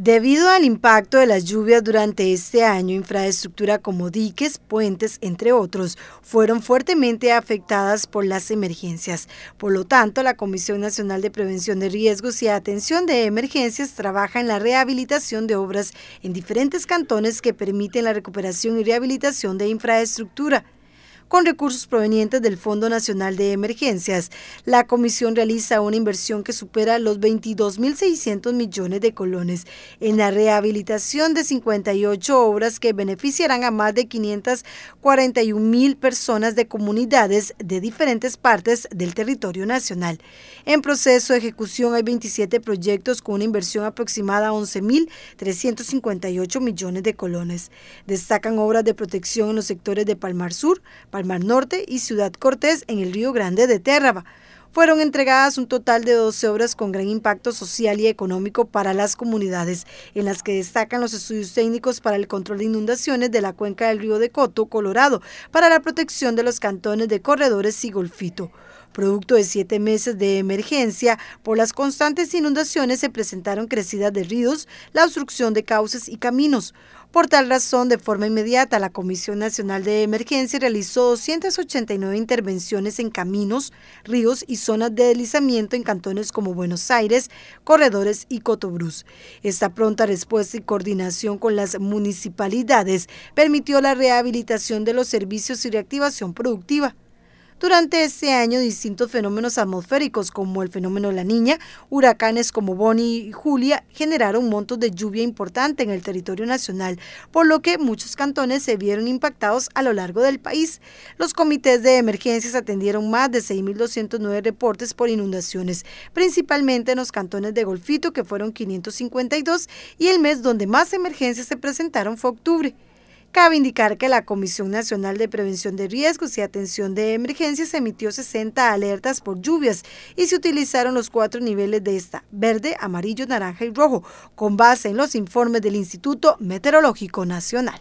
Debido al impacto de las lluvias durante este año, infraestructura como diques, puentes, entre otros, fueron fuertemente afectadas por las emergencias. Por lo tanto, la Comisión Nacional de Prevención de Riesgos y Atención de Emergencias trabaja en la rehabilitación de obras en diferentes cantones que permiten la recuperación y rehabilitación de infraestructura con recursos provenientes del Fondo Nacional de Emergencias. La comisión realiza una inversión que supera los 22.600 millones de colones en la rehabilitación de 58 obras que beneficiarán a más de 541.000 personas de comunidades de diferentes partes del territorio nacional. En proceso de ejecución hay 27 proyectos con una inversión aproximada a 11.358 millones de colones. Destacan obras de protección en los sectores de Palmar Sur, Mar Norte y Ciudad Cortés en el Río Grande de Térraba. Fueron entregadas un total de 12 obras con gran impacto social y económico para las comunidades, en las que destacan los estudios técnicos para el control de inundaciones de la cuenca del río de Coto, Colorado, para la protección de los cantones de Corredores y Golfito Producto de siete meses de emergencia, por las constantes inundaciones se presentaron crecidas de ríos, la obstrucción de cauces y caminos. Por tal razón, de forma inmediata, la Comisión Nacional de Emergencia realizó 289 intervenciones en caminos, ríos y zonas de deslizamiento en cantones como Buenos Aires, Corredores y Cotobruz. Esta pronta respuesta y coordinación con las municipalidades permitió la rehabilitación de los servicios y reactivación productiva. Durante este año, distintos fenómenos atmosféricos como el fenómeno La Niña, huracanes como Bonnie y Julia generaron montos de lluvia importante en el territorio nacional, por lo que muchos cantones se vieron impactados a lo largo del país. Los comités de emergencias atendieron más de 6.209 reportes por inundaciones, principalmente en los cantones de Golfito, que fueron 552, y el mes donde más emergencias se presentaron fue octubre. Cabe indicar que la Comisión Nacional de Prevención de Riesgos y Atención de Emergencias emitió 60 alertas por lluvias y se utilizaron los cuatro niveles de esta, verde, amarillo, naranja y rojo, con base en los informes del Instituto Meteorológico Nacional.